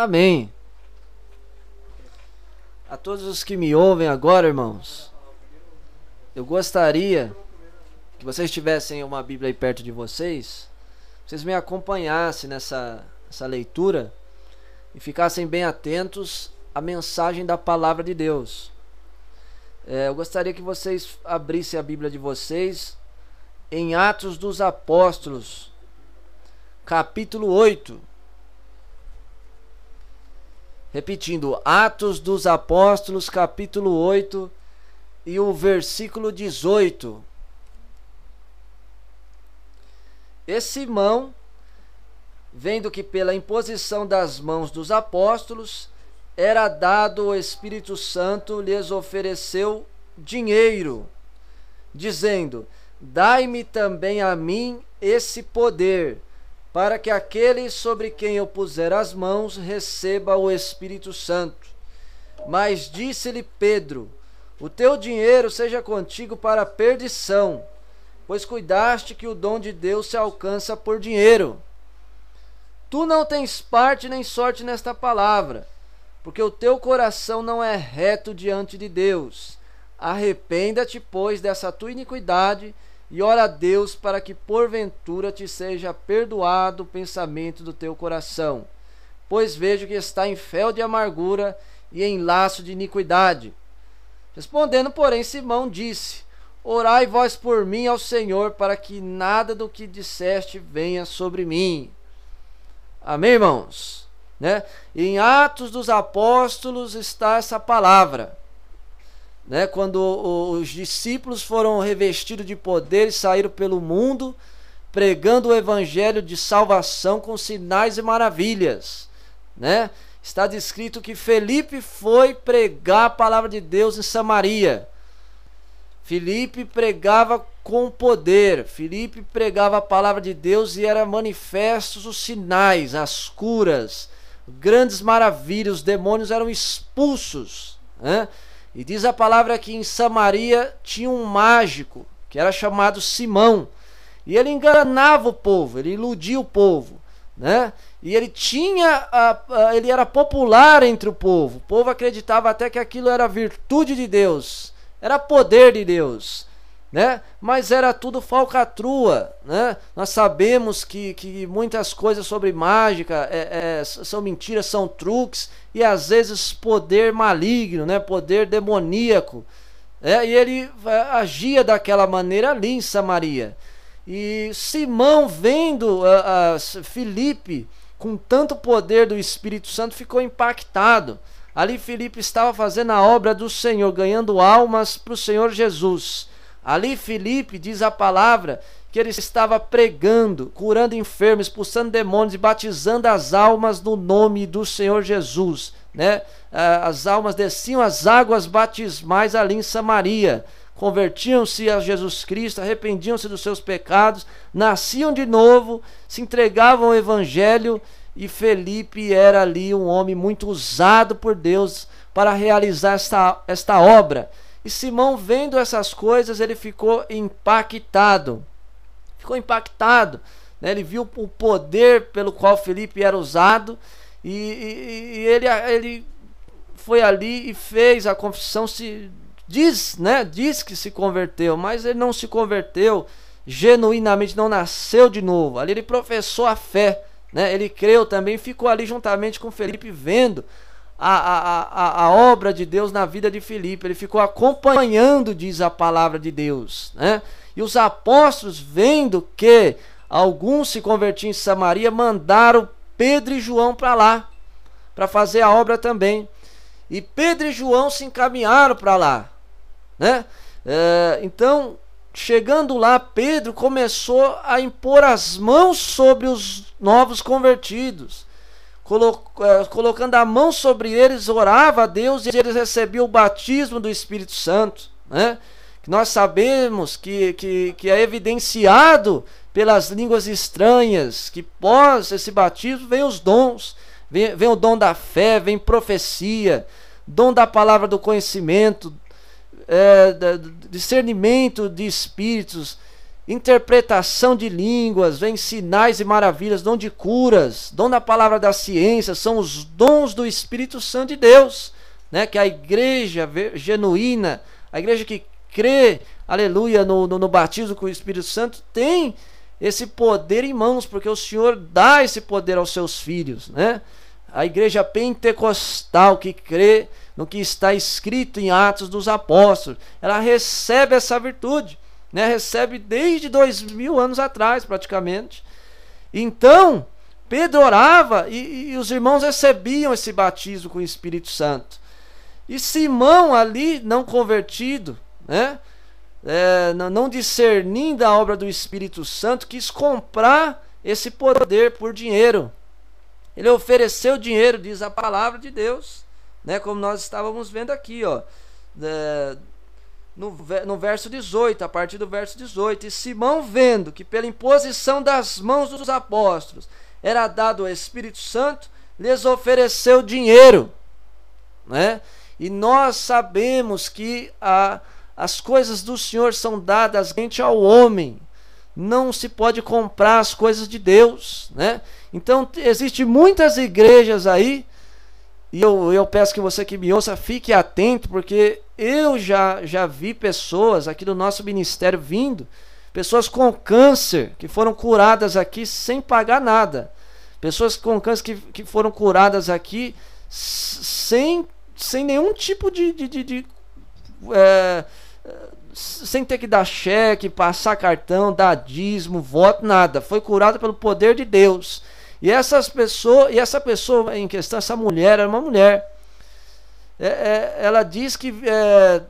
Amém. A todos os que me ouvem agora, irmãos, eu gostaria que vocês tivessem uma Bíblia aí perto de vocês, vocês me acompanhassem nessa, nessa leitura e ficassem bem atentos à mensagem da palavra de Deus. É, eu gostaria que vocês abrissem a Bíblia de vocês em Atos dos Apóstolos, capítulo 8. Repetindo, Atos dos Apóstolos, capítulo 8 e o versículo 18. Esse mão, vendo que pela imposição das mãos dos apóstolos era dado o Espírito Santo, lhes ofereceu dinheiro, dizendo: Dai-me também a mim esse poder para que aquele sobre quem eu puser as mãos receba o Espírito Santo. Mas disse-lhe Pedro: O teu dinheiro seja contigo para a perdição, pois cuidaste que o dom de Deus se alcança por dinheiro. Tu não tens parte nem sorte nesta palavra, porque o teu coração não é reto diante de Deus. Arrependa-te, pois, dessa tua iniquidade e ora a Deus para que porventura te seja perdoado o pensamento do teu coração, pois vejo que está em fel de amargura e em laço de iniquidade. Respondendo, porém, Simão disse: Orai vós por mim ao Senhor, para que nada do que disseste venha sobre mim. Amém, irmãos? Né? Em Atos dos Apóstolos está essa palavra né? Quando os discípulos foram revestidos de poder e saíram pelo mundo pregando o evangelho de salvação com sinais e maravilhas, né? Está descrito que Felipe foi pregar a palavra de Deus em Samaria. Felipe pregava com poder. Felipe pregava a palavra de Deus e eram manifestos os sinais, as curas, grandes maravilhas. Os demônios eram expulsos. Né? E diz a palavra que em Samaria tinha um mágico, que era chamado Simão. E ele enganava o povo, ele iludia o povo, né? E ele tinha, a, a, ele era popular entre o povo. O povo acreditava até que aquilo era virtude de Deus, era poder de Deus né? Mas era tudo falcatrua, né? Nós sabemos que, que muitas coisas sobre mágica é, é, são mentiras, são truques e às vezes poder maligno, né? Poder demoníaco. Né? e ele é, agia daquela maneira ali em Samaria. E Simão, vendo a, a com tanto poder do Espírito Santo, ficou impactado. Ali Felipe estava fazendo a obra do Senhor, ganhando almas para o Senhor Jesus. Ali Felipe diz a palavra que ele estava pregando, curando enfermos, expulsando demônios e batizando as almas no nome do Senhor Jesus. Né? Ah, as almas desciam as águas batismais ali em Samaria, convertiam-se a Jesus Cristo, arrependiam-se dos seus pecados, nasciam de novo, se entregavam ao Evangelho e Felipe era ali um homem muito usado por Deus para realizar esta, esta obra. E Simão, vendo essas coisas, ele ficou impactado. Ficou impactado. Né? Ele viu o poder pelo qual Felipe era usado. E, e, e ele, ele foi ali e fez a confissão. Se diz, né? Diz que se converteu, mas ele não se converteu genuinamente, não nasceu de novo. Ali ele professou a fé. Né? Ele creu também, ficou ali juntamente com Felipe vendo a, a, a, obra de Deus na vida de Filipe, ele ficou acompanhando, diz a palavra de Deus. Né? E os apóstolos, vendo que alguns se convertiam em Samaria, mandaram Pedro e João para lá, para fazer a obra também. E Pedro e João se encaminharam para lá. Né? É, então, chegando lá, Pedro começou a impor as mãos sobre os novos convertidos eh, colocando a mão sobre eles, orava a Deus e eles recebiam o batismo do Espírito Santo. Né? Nós sabemos que, que, que é evidenciado pelas línguas estranhas, que pós esse batismo vem os dons, vem, vem o dom da fé, vem profecia, dom da palavra do conhecimento, é, discernimento de espíritos, interpretação de línguas, vem sinais e maravilhas, dom de curas, dom da palavra da ciência, são os dons do Espírito Santo de Deus, né? Que a igreja genuína, a igreja que crê, aleluia, no, no, no batismo com o Espírito Santo, tem esse poder em mãos, porque o Senhor dá esse poder aos seus filhos, né? A igreja pentecostal que crê no que está escrito em Atos dos Apóstolos, ela recebe essa virtude né? recebe desde dois mil anos atrás, praticamente. Então, Pedro orava e, e os irmãos recebiam esse batismo com o Espírito Santo. E Simão, ali, não convertido, né? É, não discernindo a obra do Espírito Santo, quis comprar esse poder por dinheiro. Ele ofereceu dinheiro, diz a palavra de Deus, né? Como nós estávamos vendo aqui, ó, é, no, no verso 18, a partir do verso 18. E Simão, vendo que pela imposição das mãos dos apóstolos era dado o Espírito Santo, lhes ofereceu dinheiro. Né? E nós sabemos que a, as coisas do Senhor são dadas gente ao homem. Não se pode comprar as coisas de Deus. Né? Então, existem muitas igrejas aí, e eu, eu peço que você que me ouça fique atento, porque eu já, já vi pessoas aqui do nosso ministério vindo, pessoas com câncer que foram curadas aqui sem pagar nada. Pessoas com câncer que, que foram curadas aqui sem, sem nenhum tipo de. de, de, de é, sem ter que dar cheque, passar cartão, dar dízimo, voto, nada. Foi curada pelo poder de Deus. E essas pessoas, e essa pessoa em questão, essa mulher, era uma mulher é, é, ela diz que é,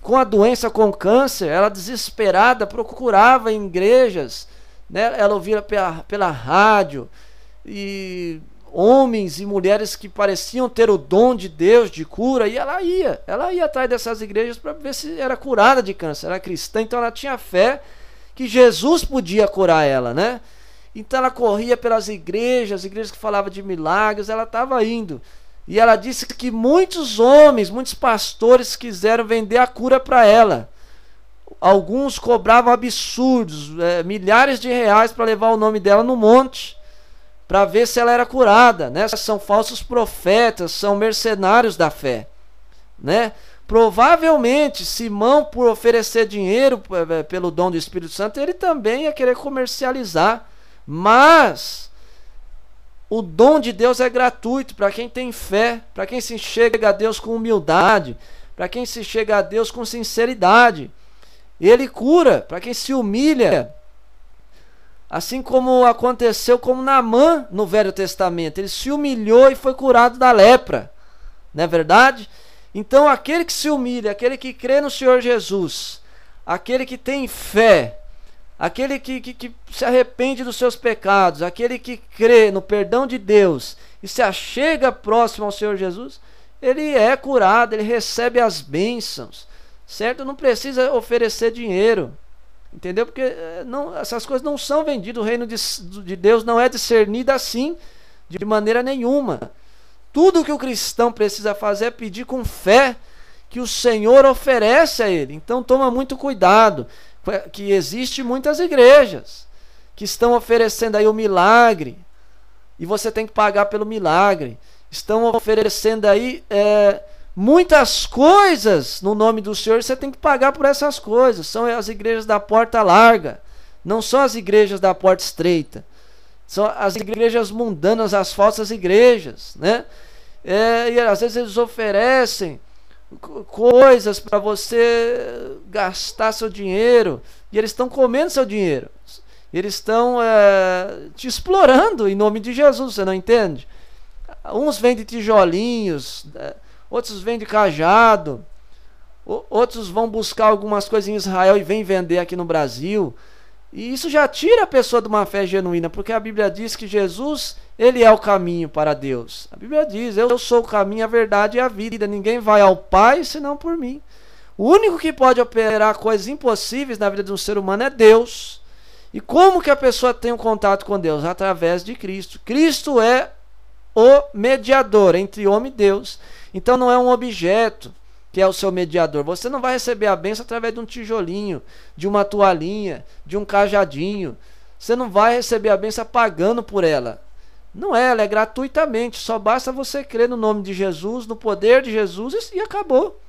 com a doença com câncer, ela desesperada procurava em igrejas, né? ela ouvia pela, pela rádio, e homens e mulheres que pareciam ter o dom de Deus de cura, e ela ia, ela ia atrás dessas igrejas para ver se era curada de câncer, era cristã, então ela tinha fé que Jesus podia curar ela, né? Então ela corria pelas igrejas, igrejas que falavam de milagres, ela estava indo. E ela disse que muitos homens, muitos pastores quiseram vender a cura para ela. Alguns cobravam absurdos, é, milhares de reais para levar o nome dela no monte, para ver se ela era curada. Né? São falsos profetas, são mercenários da fé. Né? Provavelmente, Simão, por oferecer dinheiro é, é, pelo dom do Espírito Santo, ele também ia querer comercializar. Mas o dom de Deus é gratuito para quem tem fé, para quem se chega a Deus com humildade, para quem se chega a Deus com sinceridade. Ele cura para quem se humilha. Assim como aconteceu com Naamã no Velho Testamento, ele se humilhou e foi curado da lepra. Não é verdade? Então, aquele que se humilha, aquele que crê no Senhor Jesus, aquele que tem fé, aquele que, que, que, se arrepende dos seus pecados, aquele que crê no perdão de Deus e se achega próximo ao Senhor Jesus, ele é curado, ele recebe as bênçãos, certo? Não precisa oferecer dinheiro, entendeu? Porque eh, não, essas coisas não são vendidas, o reino de, de Deus não é discernido assim, de maneira nenhuma. Tudo que o cristão precisa fazer é pedir com fé que o Senhor oferece a ele. Então toma muito cuidado que existe muitas igrejas que estão oferecendo aí o milagre e você tem que pagar pelo milagre. Estão oferecendo aí é, muitas coisas no nome do Senhor, você tem que pagar por essas coisas. São as igrejas da porta larga, não são as igrejas da porta estreita. São as igrejas mundanas, as falsas igrejas, né? É, e às vezes eles oferecem coisas para você gastar seu dinheiro e eles estão comendo seu dinheiro. Eles estão é, te explorando em nome de Jesus, você não entende? Uns vendem tijolinhos, eh, outros vendem cajado, outros vão buscar algumas coisas em Israel e vêm vender aqui no Brasil. E isso já tira a pessoa de uma fé genuína, porque a Bíblia diz que Jesus, ele é o caminho para Deus. A Bíblia diz: "Eu sou o caminho, a verdade e a vida. Ninguém vai ao Pai senão por mim". O único que pode operar coisas impossíveis na vida de um ser humano é Deus. E como que a pessoa tem um contato com Deus? Através de Cristo. Cristo é o mediador entre homem e Deus. Então não é um objeto, que é o seu mediador. Você não vai receber a benção através de um tijolinho, de uma toalhinha, de um cajadinho. Você não vai receber a benção pagando por ela. Não é, ela é gratuitamente. Só basta você crer no nome de Jesus, no poder de Jesus e acabou.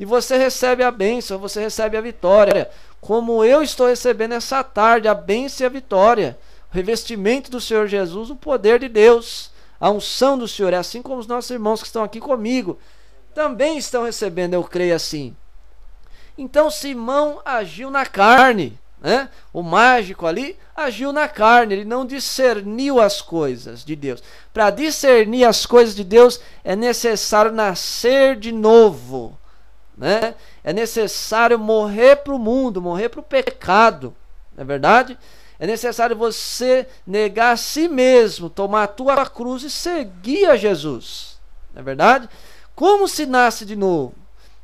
E você recebe a bênção, você recebe a vitória. Como eu estou recebendo essa tarde a bênção e a vitória. O revestimento do Senhor Jesus, o poder de Deus, a unção do Senhor. É assim como os nossos irmãos que estão aqui comigo também estão recebendo, eu creio assim. Então Simão agiu na carne, né? O mágico ali agiu na carne, ele não discerniu as coisas de Deus. Para discernir as coisas de Deus é necessário nascer de novo, né? É necessário morrer para o mundo, morrer para o pecado, não é verdade? É necessário você negar a si mesmo, tomar a tua cruz e seguir a Jesus, não é verdade? Como se nasce de novo?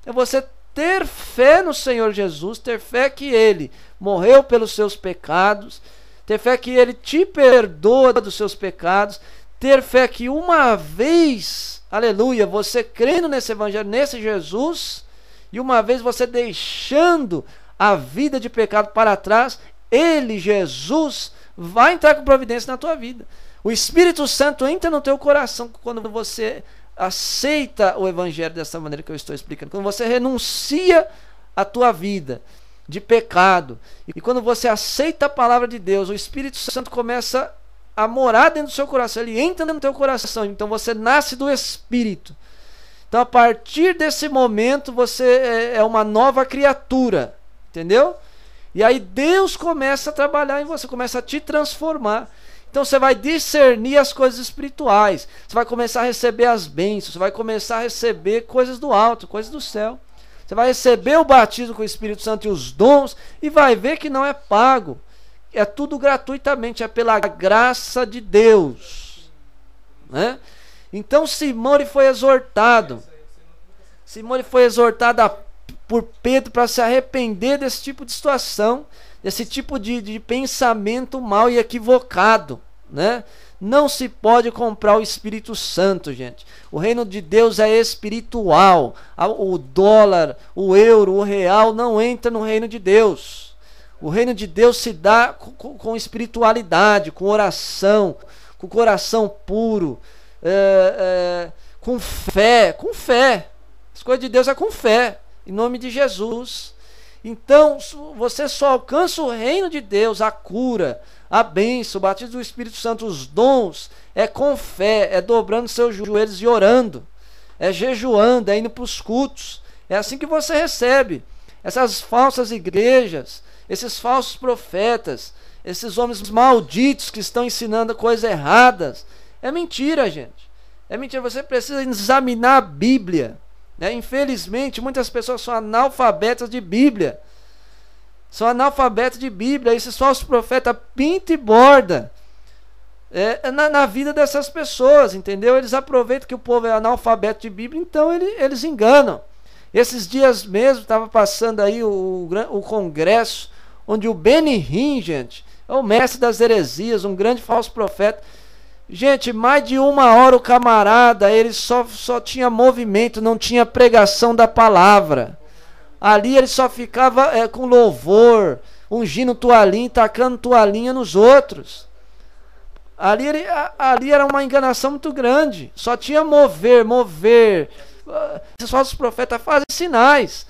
É você ter fé no Senhor Jesus, ter fé que Ele morreu pelos seus pecados, ter fé que Ele te perdoa dos seus pecados, ter fé que uma vez, aleluia, você crendo nesse Evangelho, nesse Jesus, e uma vez você deixando a vida de pecado para trás, Ele, Jesus, vai entrar com providência na tua vida. O Espírito Santo entra no teu coração quando você aceita o evangelho dessa maneira que eu estou explicando, quando você renuncia a tua vida de pecado, e quando você aceita a palavra de Deus, o Espírito Santo começa a morar dentro do seu coração, ele entra dentro do teu coração, então você nasce do Espírito. Então a partir desse momento você é, é uma nova criatura, entendeu? E aí Deus começa a trabalhar em você, começa a te transformar. Então você vai discernir as coisas espirituais. Você vai começar a receber as bênçãos. Você vai começar a receber coisas do alto, coisas do céu. Você vai receber o batismo com o Espírito Santo e os dons e vai ver que não é pago. É tudo gratuitamente, é pela graça de Deus. Né? Então Simone foi exortado. Simone foi exortado por Pedro para se arrepender desse tipo de situação esse tipo de, de pensamento mal e equivocado, né? Não se pode comprar o Espírito Santo, gente. O reino de Deus é espiritual. O dólar, o euro, o real não entra no reino de Deus. O reino de Deus se dá com, com espiritualidade, com oração, com coração puro, é, é, com fé, com fé. As coisas de Deus é com fé. Em nome de Jesus. Então, você só alcança o reino de Deus, a cura, a bênção, o batismo do Espírito Santo, os dons, é com fé, é dobrando seus joelhos e orando, é jejuando, é indo para os cultos. É assim que você recebe. Essas falsas igrejas, esses falsos profetas, esses homens malditos que estão ensinando coisas erradas. É mentira, gente. É mentira. Você precisa examinar a Bíblia. Né? Infelizmente, muitas pessoas são analfabetas de Bíblia. São analfabetas de Bíblia. Esses falsos profetas pinta e borda é, na, na, vida dessas pessoas, entendeu? Eles aproveitam que o povo é analfabeto de Bíblia, então ele, eles enganam. Esses dias mesmo estava passando aí o, o, congresso onde o Benihim, gente, é o mestre das heresias, um grande falso profeta Gente, mais de uma hora o camarada, ele só, só tinha movimento, não tinha pregação da palavra. Ali ele só ficava é, com louvor, ungindo toalhinha, tacando toalhinha nos outros. Ali, ele, ali era uma enganação muito grande. Só tinha mover, mover. Ah, os falsos profetas fazem sinais.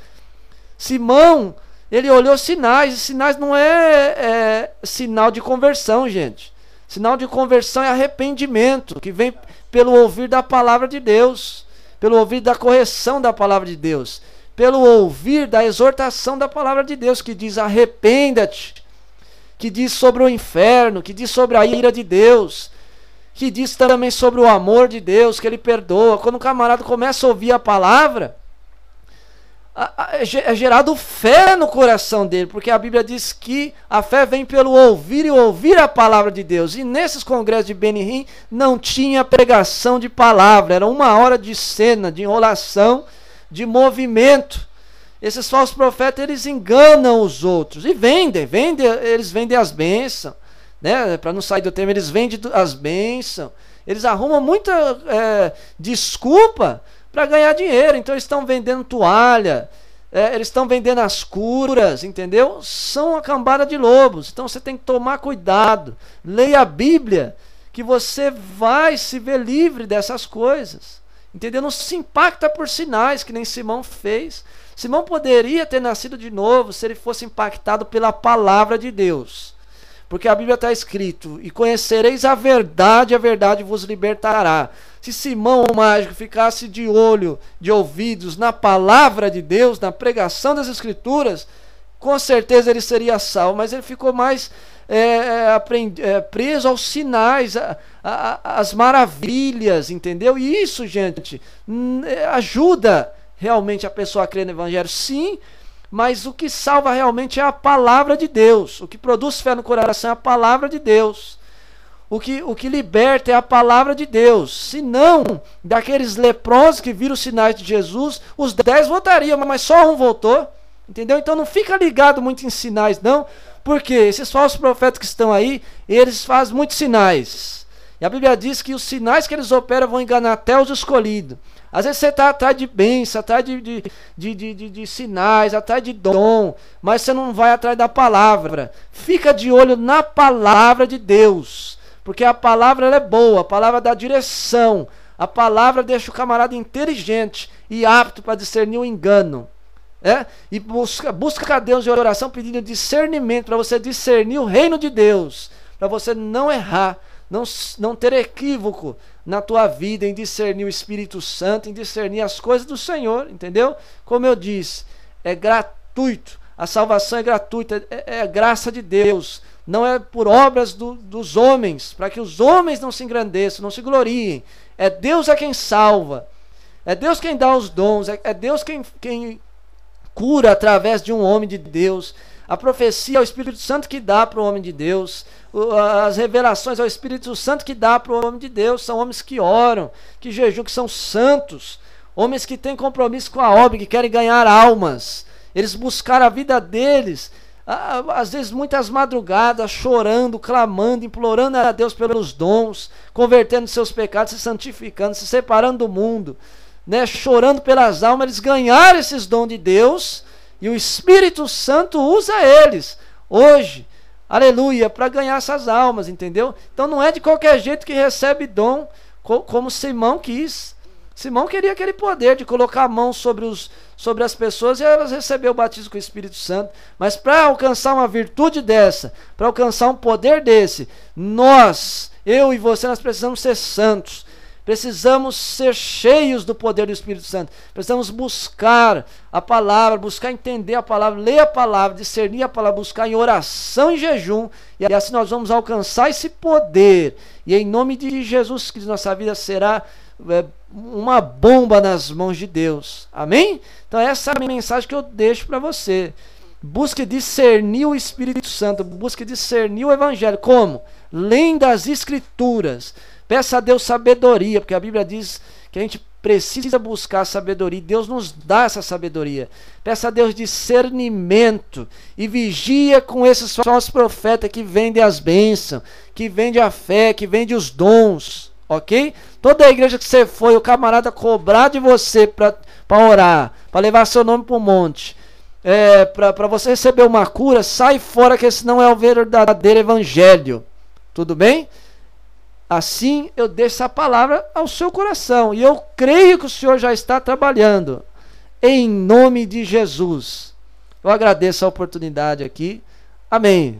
Simão, ele olhou sinais. E sinais não é, é sinal de conversão, gente. Sinal de conversão é arrependimento, que vem pelo ouvir da palavra de Deus, pelo ouvir da correção da palavra de Deus, pelo ouvir da exortação da palavra de Deus, que diz: arrependa-te, que diz sobre o inferno, que diz sobre a ira de Deus, que diz também sobre o amor de Deus, que ele perdoa. Quando o camarada começa a ouvir a palavra, é, é gerado fé no coração dele, porque a Bíblia diz que a fé vem pelo ouvir e ouvir a palavra de Deus. E nesses congressos de Benihim não tinha pregação de palavra, era uma hora de cena, de enrolação, de movimento. Esses falsos profetas eles enganam os outros e vendem, vendem eles vendem as bênçãos, né? Para não sair do tema, eles vendem as bênçãos. Eles arrumam muita é, desculpa para ganhar dinheiro. Então eles estão vendendo toalha, é, eles estão vendendo as curas, entendeu? São a cambada de lobos. Então você tem que tomar cuidado. Leia a Bíblia, que você vai se ver livre dessas coisas. Entendeu? Não se impacta por sinais, que nem Simão fez. Simão poderia ter nascido de novo se ele fosse impactado pela palavra de Deus. Porque a Bíblia está escrito: E conhecereis a verdade, a verdade vos libertará. Se Simão o mágico ficasse de olho, de ouvidos na palavra de Deus, na pregação das Escrituras, com certeza ele seria salvo, mas ele ficou mais é, é, é preso aos sinais, às maravilhas, entendeu? E isso, gente, é, ajuda realmente a pessoa a crer no Evangelho, sim, mas o que salva realmente é a palavra de Deus. O que produz fé no coração é a palavra de Deus. O que, o que liberta é a palavra de Deus. Se não, daqueles leprosos que viram os sinais de Jesus, os dez voltariam, mas só um voltou. Entendeu? Então não fica ligado muito em sinais, não. Porque esses falsos profetas que estão aí, eles fazem muitos sinais. E a Bíblia diz que os sinais que eles operam vão enganar até os escolhidos. Às vezes você está atrás de bênção, atrás de, de, de, de, de sinais, atrás de dom, mas você não vai atrás da palavra. Fica de olho na palavra de Deus. Porque a palavra é boa, a palavra dá direção, a palavra deixa o camarada inteligente e apto para discernir o engano. É? E busca, busca a Deus em oração pedindo discernimento para você discernir o reino de Deus, para você não errar, não, não ter equívoco na tua vida em discernir o Espírito Santo, em discernir as coisas do Senhor, entendeu? Como eu disse, é gratuito. A salvação é gratuita, é, é graça de Deus não é por obras do, dos homens, para que os homens não se engrandeçam, não se gloriem. É Deus a é quem salva, é Deus quem dá os dons, é, é Deus quem, quem cura através de um homem de Deus. A profecia é o Espírito Santo que dá para o homem de Deus. As revelações é o Espírito Santo que dá para o homem de Deus. São homens que oram, que jejum, que são santos. Homens que têm compromisso com a obra, que querem ganhar almas. Eles buscaram a vida deles ah, às vezes muitas madrugadas, chorando, clamando, implorando a Deus pelos dons, convertendo seus pecados, se santificando, se separando do mundo, né, chorando pelas almas, eles ganharam esses dons de Deus e o Espírito Santo usa eles hoje, aleluia, para ganhar essas almas, entendeu? Então não é de qualquer jeito que recebe dom, como Simão quis. Simão queria aquele poder de colocar a mão sobre, os, sobre as pessoas e elas receber o batismo com o Espírito Santo. Mas para alcançar uma virtude dessa, para alcançar um poder desse, nós, eu e você, nós precisamos ser santos. Precisamos ser cheios do poder do Espírito Santo. Precisamos buscar a palavra, buscar entender a palavra, ler a palavra, discernir a palavra, buscar em oração e jejum. E assim nós vamos alcançar esse poder. E em nome de Jesus Cristo, nossa vida será é, uma bomba nas mãos de Deus. Amém? Então essa é a mensagem que eu deixo para você. Busque discernir o Espírito Santo, busque discernir o Evangelho. Como? Lendo as Escrituras. Peça a Deus sabedoria, porque a Bíblia diz que a gente precisa buscar sabedoria. Deus nos dá essa sabedoria. Peça a Deus discernimento e vigia com esses falsos profetas que vendem as bênçãos, que vendem a fé, que vendem os dons, ok? Toda a igreja que você foi, o camarada cobrar de você para orar, para levar seu nome para o monte, é, para você receber uma cura, sai fora que esse não é o verdadeiro evangelho. Tudo bem? Assim eu deixo essa palavra ao seu coração. E eu creio que o Senhor já está trabalhando. Em nome de Jesus. Eu agradeço a oportunidade aqui. Amém.